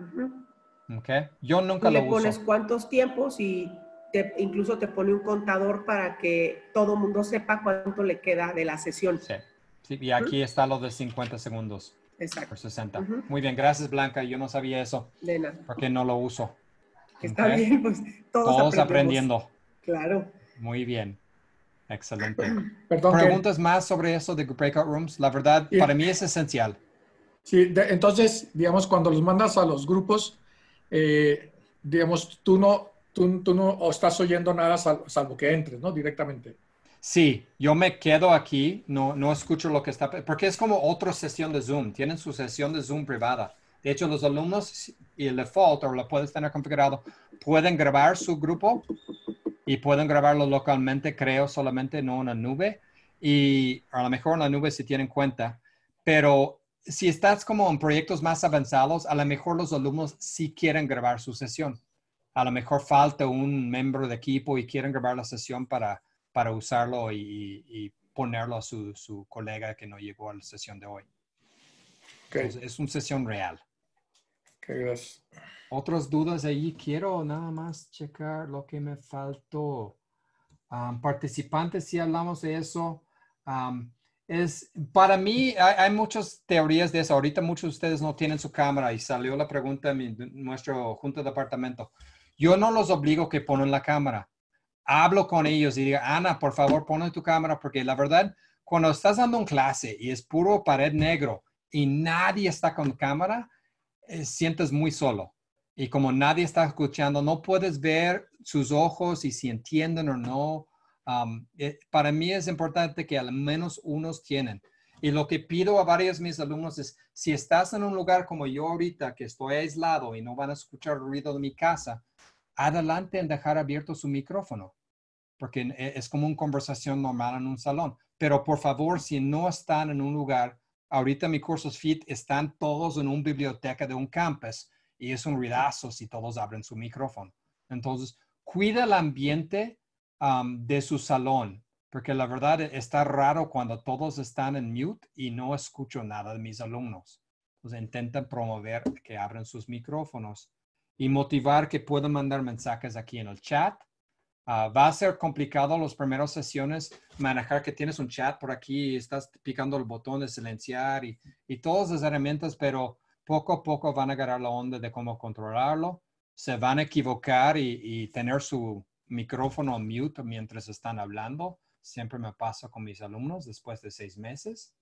Yo nunca Tú lo le pones cuántos tiempos y te, incluso te pone un contador para que todo mundo sepa cuánto le queda de la sesión. Sí. sí y aquí está lo de 50 segundos. Exacto. Por 60. Muy bien, gracias Blanca. Yo no sabía eso. De nada. Porque no lo uso. Está bien, pues todos, aprendiendo. Claro. Muy bien. Excelente. Perdón, ¿Preguntas más sobre eso de breakout rooms? La verdad, para mí es esencial. Sí, entonces, digamos, cuando los mandas a los grupos, eh, digamos, tú no, tú, no estás oyendo nada salvo que entres, ¿no? Directamente. Sí, yo me quedo aquí, no, no escucho lo que está, porque es como otra sesión de Zoom, tienen su sesión de Zoom privada. De hecho, los alumnos y el default, o lo puedes tener configurado, pueden grabar su grupo y pueden grabarlo localmente, creo, solamente no en la nube. Y a lo mejor en la nube si tienen cuenta, pero si estás como en proyectos más avanzados, a lo mejor los alumnos sí quieren grabar su sesión. A lo mejor falta un miembro de equipo y quieren grabar la sesión para, para usarlo y, ponerlo a su, colega que no llegó a la sesión de hoy. es una sesión real. Okay, gracias. Otras dudas ahí. Quiero nada más checar lo que me faltó. Ah, participantes, si hablamos de eso. Ah, es, para mí hay, muchas teorías de eso. Ahorita muchos de ustedes no tienen su cámara y salió la pregunta en nuestro junto de apartamento. Yo no los obligo que pongan la cámara. Hablo con ellos y digo, Ana, por favor, pon tu cámara porque la verdad, cuando estás dando un clase y es puro pared negro y nadie está con cámara, eh, sientes muy solo. Y como nadie está escuchando, no puedes ver sus ojos y si entienden o no. Eh, para mí es importante que al menos unos tienen. Y lo que pido a varios de mis alumnos es, si estás en un lugar como yo ahorita, que estoy aislado y no van a escuchar el ruido de mi casa, adelante en dejar abierto su micrófono, porque e, es como una conversación normal en un salón. Pero por favor, si no están en un lugar, ahorita mis cursos FIT están todos en una biblioteca de un campus y es un ruidazo si todos abren su micrófono. Entonces, cuida el ambiente de su salón, porque la verdad e-, está raro cuando todos están en mute y no escucho nada de mis alumnos. Entonces intentan promover que abran sus micrófonos y motivar que puedan mandar mensajes aquí en el chat. Ah, va a ser complicado las primeras sesiones manejar que tienes un chat por aquí, y estás picando el botón de silenciar y, y todas esas herramientas, pero poco a poco van a agarrar la onda de cómo controlarlo, se van a equivocar y tener su, micrófono mute mientras están hablando. Siempre me pasa con mis alumnos después de seis meses.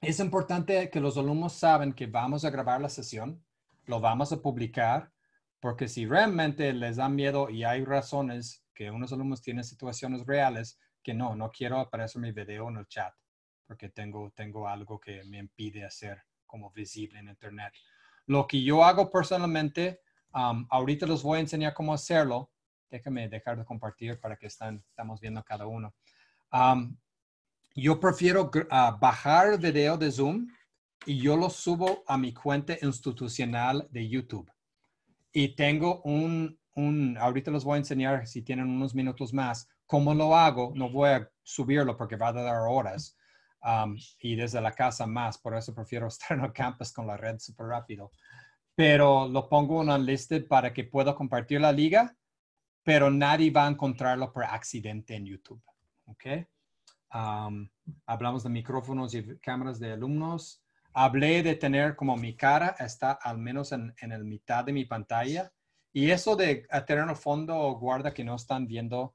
es importante que los alumnos saben que vamos a grabar la sesión, lo vamos a publicar, porque si realmente les da miedo y hay razones que unos alumnos tienen situaciones reales, que no, no quiero aparecer mi video en el chat, porque tengo, tengo algo que me impide hacer como visible en Internet. Lo que yo hago personalmente ahorita los voy a enseñar cómo hacerlo. Déjame dejar de compartir para que están, estamos viendo cada uno. yo prefiero ah, bajar video de Zoom y yo lo subo a mi cuenta institucional de YouTube. Y tengo un, un, ahorita les voy a enseñar si tienen unos minutos más, cómo lo hago. No voy a subirlo porque va a dar horas y desde la casa más. Por eso prefiero estar en el campus con la red súper rápido pero lo pongo en unlisted para que pueda compartir la liga, pero nadie va a encontrarlo por accidente en YouTube. ¿Ok? hablamos de micrófonos y cámaras de alumnos. Hablé de tener como mi cara está al menos en, en el mitad de mi pantalla. Y eso de tener un fondo guarda que no están viendo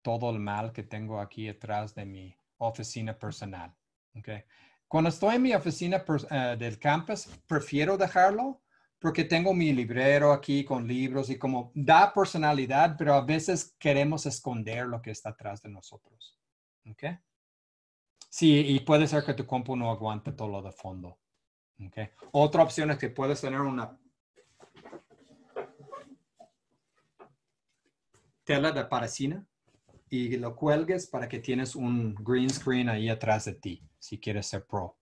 todo el mal que tengo aquí detrás de mi oficina personal. Okay. Cuando estoy en mi oficina eh, del campus, prefiero dejarlo porque tengo mi librero aquí con libros y como da personalidad, pero a veces queremos esconder lo que está atrás de nosotros. ¿ok? Sí, y puede ser que tu compu no aguante todo lo de fondo. ¿ok? Otra opción es que puedes tener una tela de paracina y lo cuelgues para que tienes un green screen ahí atrás de ti, si quieres ser pro.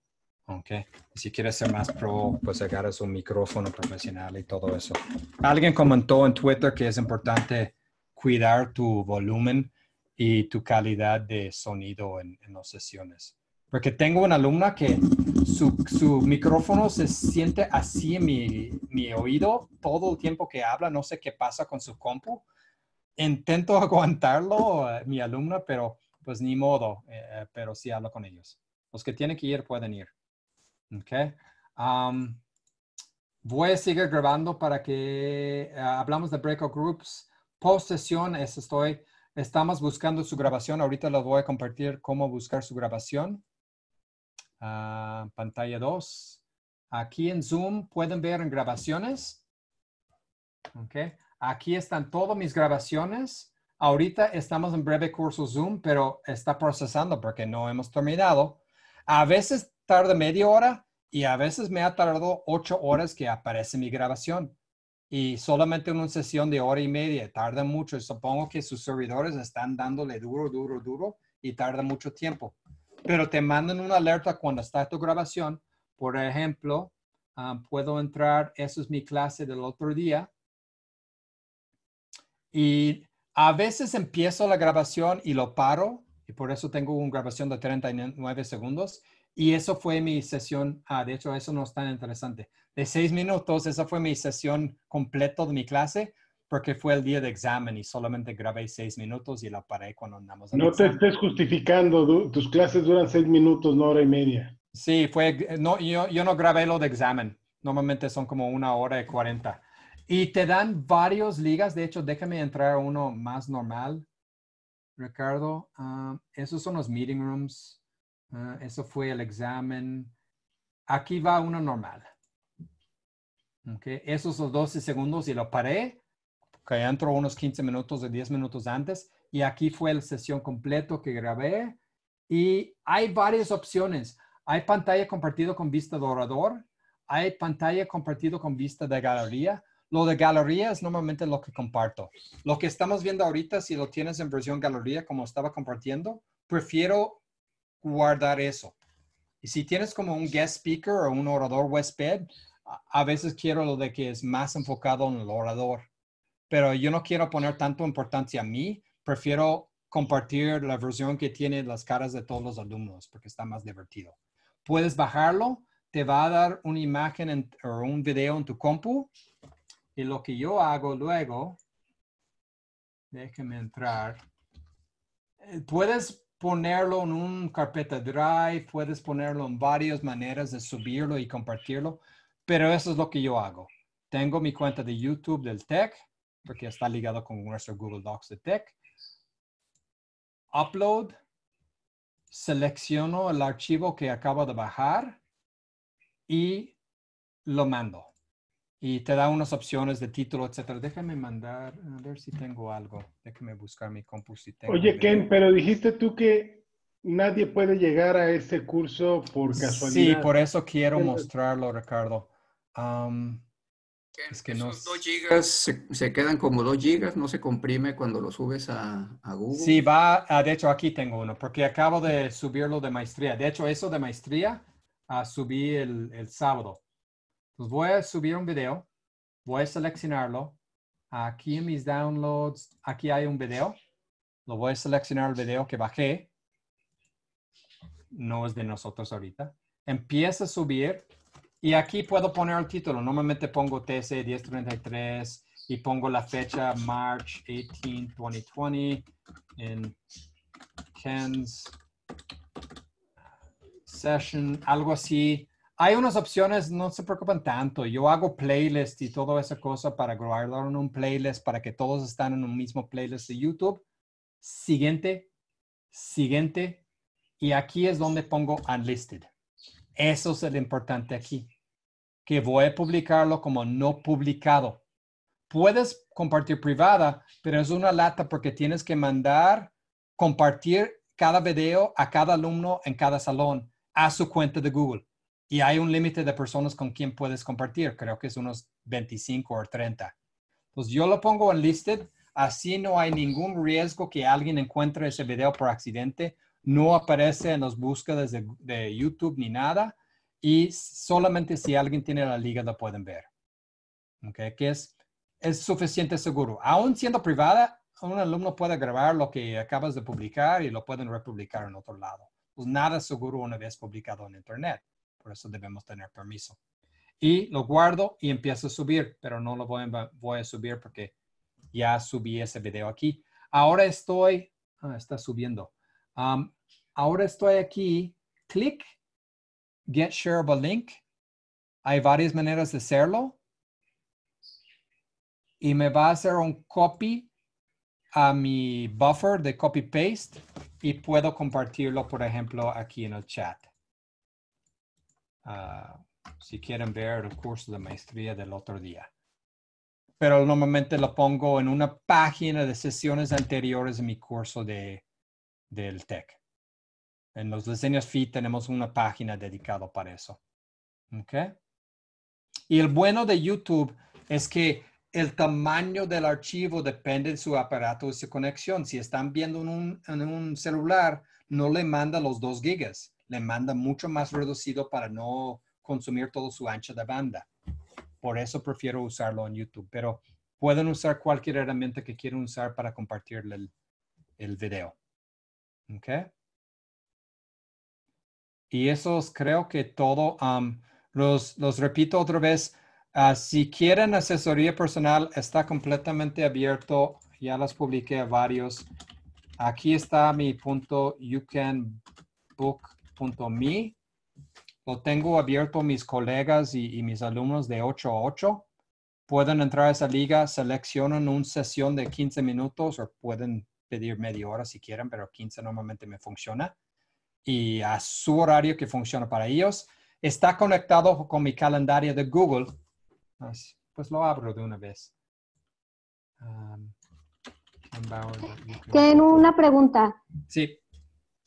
Okay. Si quieres ser más pro, pues agarras un micrófono profesional y todo eso. Alguien comentó en Twitter que es importante cuidar tu volumen y tu calidad de sonido en, en las sesiones. Porque tengo una alumna que su, su micrófono se siente así en mi, mi, oído todo el tiempo que habla, no sé qué pasa con su compu, intento aguantarlo, eh, mi alumna, pero pues ni modo, eh, eh, pero sí hablo con ellos. Los que tienen que ir pueden ir. Ok. voy a seguir grabando para que hablamos de breakout groups. Post sesión, estoy, estamos buscando su grabación. Ahorita les voy a compartir cómo buscar su grabación. Ah, pantalla 2. Aquí en Zoom pueden ver en grabaciones. Okay. Aquí están todas mis grabaciones. Ahorita estamos en breve curso Zoom, pero está procesando porque no hemos terminado. A veces tarda media hora y a veces me ha tardado ocho horas que aparece mi grabación. Y solamente una sesión de hora y media tarda mucho. Supongo que sus servidores están dándole duro, duro, duro y tarda mucho tiempo. Pero te mandan una alerta cuando está tu grabación. Por ejemplo, ah, puedo entrar, eso es mi clase del otro día. Y a veces empiezo la grabación y lo paro, y por eso tengo una grabación de 39 segundos. Y eso fue mi sesión, ah, de hecho eso no es tan interesante, de seis minutos, esa fue mi sesión completa de mi clase, porque fue el día de examen y solamente grabé seis minutos y la paré cuando andamos. No te estés justificando, tus clases duran seis minutos, no hora y media. Sí, fue, no, yo, yo no grabé lo de examen, normalmente son como una hora y cuarenta. Y te dan varias ligas. De hecho, déjame entrar a uno más normal, Ricardo. Ah, esos son los meeting rooms. Ah, eso fue el examen. Aquí va uno normal. Okay. Esos son 12 segundos y lo paré. Que entro unos 15 minutos o 10 minutos antes. Y aquí fue la sesión completo que grabé. Y hay varias opciones. Hay pantalla compartida con vista de orador. Hay pantalla compartida con vista de galería lo de galería es normalmente lo que comparto. Lo que estamos viendo ahorita, si lo tienes en versión galería, como estaba compartiendo, prefiero guardar eso. Y si tienes como un guest speaker o un orador huésped, a veces quiero lo de que es más enfocado en el orador. Pero yo no quiero poner tanto importancia a mí. Prefiero compartir la versión que tiene las caras de todos los alumnos porque está más divertido. Puedes bajarlo, te va a dar una imagen o un video en tu compu y lo que yo hago luego, déjeme entrar, eh, puedes ponerlo en un carpeta drive, puedes ponerlo en varias maneras de subirlo y compartirlo, pero eso es lo que yo hago. Tengo mi cuenta de YouTube del Tech, porque está ligado con nuestro Google Docs de Tech. Upload, selecciono el archivo que acabo de bajar y lo mando y te da unas opciones de título, etcétera. Déjame mandar, a ver si tengo algo. Déjame buscar mi compu si tengo. Oye, Ken, pero dijiste tú que nadie puede llegar a ese curso por casualidad. Sí, por eso quiero mostrarlo, Ricardo. es que no... gigas se, quedan como dos gigas, no se comprime cuando lo subes a, Google. Sí, va, ah, de hecho aquí tengo uno, porque acabo de subirlo de maestría. De hecho, eso de maestría a ah, subí el, el sábado voy a subir un video, voy a seleccionarlo. Aquí en mis downloads, aquí hay un video. Lo voy a seleccionar el video que bajé. No es de nosotros ahorita. Empieza a subir y aquí puedo poner el título. Normalmente pongo TC 1033 y pongo la fecha March 18, 2020 en Ken's session, algo así hay unas opciones, no se preocupan tanto. Yo hago playlist y toda esa cosa para grabarlo en un playlist para que todos estén en un mismo playlist de YouTube. Siguiente, siguiente. Y aquí es donde pongo unlisted. Eso es lo importante aquí, que voy a publicarlo como no publicado. Puedes compartir privada, pero es una lata porque tienes que mandar compartir cada video a cada alumno en cada salón a su cuenta de Google. Y hay un límite de personas con quien puedes compartir, creo que es unos 25 o 30. Pues yo lo pongo en listed, así no hay ningún riesgo que alguien encuentre ese video por accidente, no aparece en las búsquedas de, YouTube ni nada, y solamente si alguien tiene la liga lo pueden ver. ¿Ok? que es, es suficiente seguro. Aún siendo privada, un alumno puede grabar lo que acabas de publicar y lo pueden republicar en otro lado. Pues nada seguro una vez publicado en Internet. Por eso debemos tener permiso. Y lo guardo y empiezo a subir, pero no lo voy a, subir porque ya subí ese video aquí. Ahora estoy, ah, está subiendo. Um, ahora estoy aquí, clic, get shareable link. Hay varias maneras de hacerlo. Y me va a hacer un copy a mi buffer de copy paste y puedo compartirlo, por ejemplo, aquí en el chat. Ah, si quieren ver el curso de maestría del otro día. Pero normalmente lo pongo en una página de sesiones anteriores de mi curso de, del TEC. En los diseños Fit tenemos una página dedicada para eso. ¿Okay? Y el bueno de YouTube es que el tamaño del archivo depende de su aparato y su conexión. Si están viendo en un, un celular, no le manda los 2 gigas le manda mucho más reducido para no consumir todo su ancho de banda. Por eso prefiero usarlo en YouTube, pero pueden usar cualquier herramienta que quieran usar para compartir el, el video. ¿Ok? Y esos creo que todo, um, los, los repito otra vez, ah, si quieren asesoría personal, está completamente abierto, ya las publiqué a varios. Aquí está mi punto, you can book me Lo tengo abierto mis colegas y, mis alumnos de 8 a 8. Pueden entrar a esa liga, seleccionan una sesión de 15 minutos o pueden pedir media hora si quieren, pero 15 normalmente me funciona. Y a su horario que funciona para ellos. Está conectado con mi calendario de Google. Pues, pues lo abro de una vez. Um, Tienen una pregunta. Sí.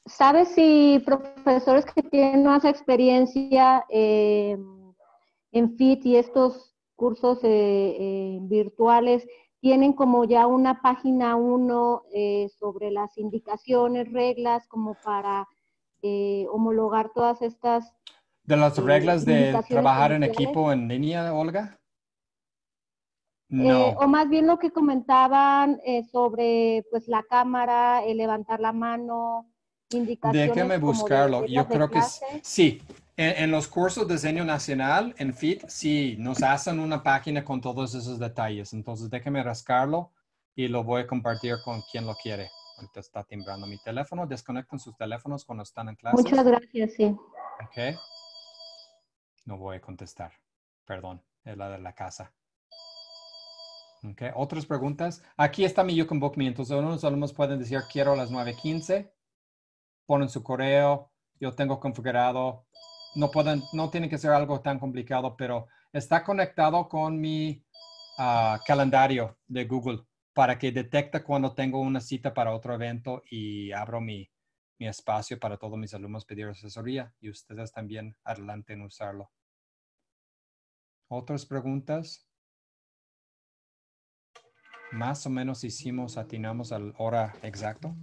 ¿Sabes si profesores que tienen más experiencia eh, en FIT y estos cursos eh, eh, virtuales tienen como ya una página uno sobre las indicaciones, reglas, como para homologar todas estas de las reglas de trabajar en equipo en línea, Olga? No. o más bien lo que comentaban sobre pues la cámara, levantar la mano, indicaciones. Déjeme buscarlo. Yo creo que sí. En, los cursos de diseño nacional, en FIT, sí, nos hacen una página con todos esos detalles. Entonces, déjeme rascarlo y lo voy a compartir con quien lo quiere. Ahorita está timbrando mi teléfono. Desconecten sus teléfonos cuando están en clase. Muchas gracias, sí. Ok. No voy a contestar. Perdón, es la de la casa. Ok, otras preguntas. Aquí está mi Book Me. Entonces, unos alumnos pueden decir, quiero a las 9.15 ponen su correo, yo tengo configurado, no, pueden, no tienen que ser algo tan complicado, pero está conectado con mi ah, calendario de Google para que detecte cuando tengo una cita para otro evento y abro mi, mi espacio para todos mis alumnos pedir asesoría y ustedes también adelante en usarlo. ¿Otras preguntas? Más o menos hicimos, atinamos al hora exacto.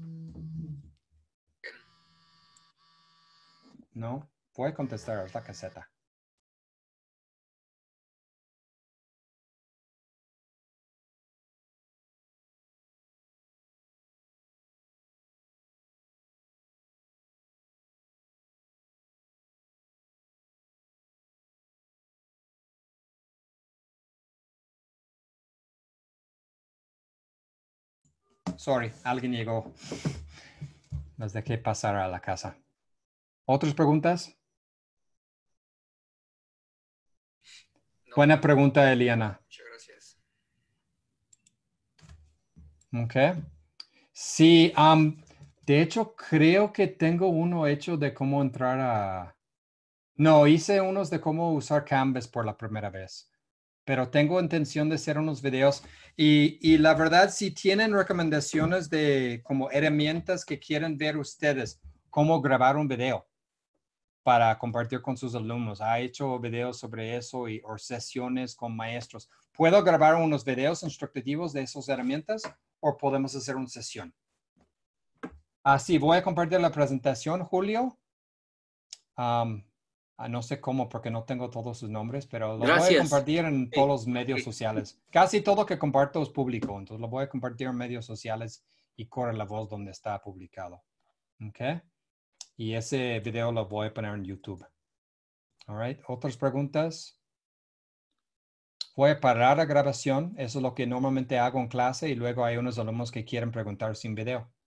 No, puede contestar a la caseta. Sorry, alguien llegó. ¿Desde qué pasar a la casa. ¿Otras preguntas? Buena pregunta, Eliana. Muchas gracias. Ok. Sí, de hecho, creo que tengo uno hecho de cómo entrar a... No, hice unos de cómo usar Canvas por la primera vez, pero tengo intención de hacer unos videos. Y, y la verdad, si tienen recomendaciones de como herramientas que quieren ver ustedes, cómo grabar un video, para compartir con sus alumnos. Ha hecho videos sobre eso y o sesiones con maestros. ¿Puedo grabar unos videos instructivos de esas herramientas o podemos hacer una sesión? Así, ah, voy a compartir la presentación, Julio. Ah, no sé cómo, porque no tengo todos sus nombres, pero lo voy a compartir en todos los medios sociales. Casi todo que comparto es público, entonces lo voy a compartir en medios sociales y corre la voz donde está publicado. Okay y ese video lo voy a poner en YouTube. All right. ¿Otras preguntas? Voy a parar la grabación. Eso es lo que normalmente hago en clase y luego hay unos alumnos que quieren preguntar sin video.